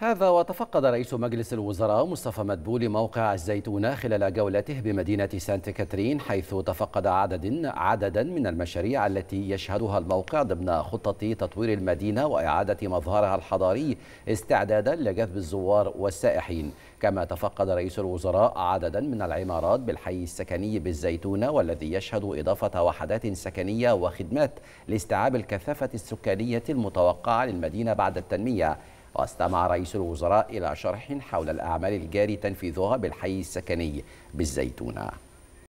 هذا وتفقد رئيس مجلس الوزراء مصطفى مدبولي موقع الزيتونة خلال جولته بمدينة سانت كاترين حيث تفقد عدد عددا من المشاريع التي يشهدها الموقع ضمن خطة تطوير المدينة وإعادة مظهرها الحضاري استعدادا لجذب الزوار والسائحين كما تفقد رئيس الوزراء عددا من العمارات بالحي السكني بالزيتونة والذي يشهد إضافة وحدات سكنية وخدمات لاستيعاب الكثافة السكانية المتوقعة للمدينة بعد التنمية واستمع رئيس الوزراء إلى شرح حول الأعمال الجاري تنفيذها بالحي السكني بالزيتونة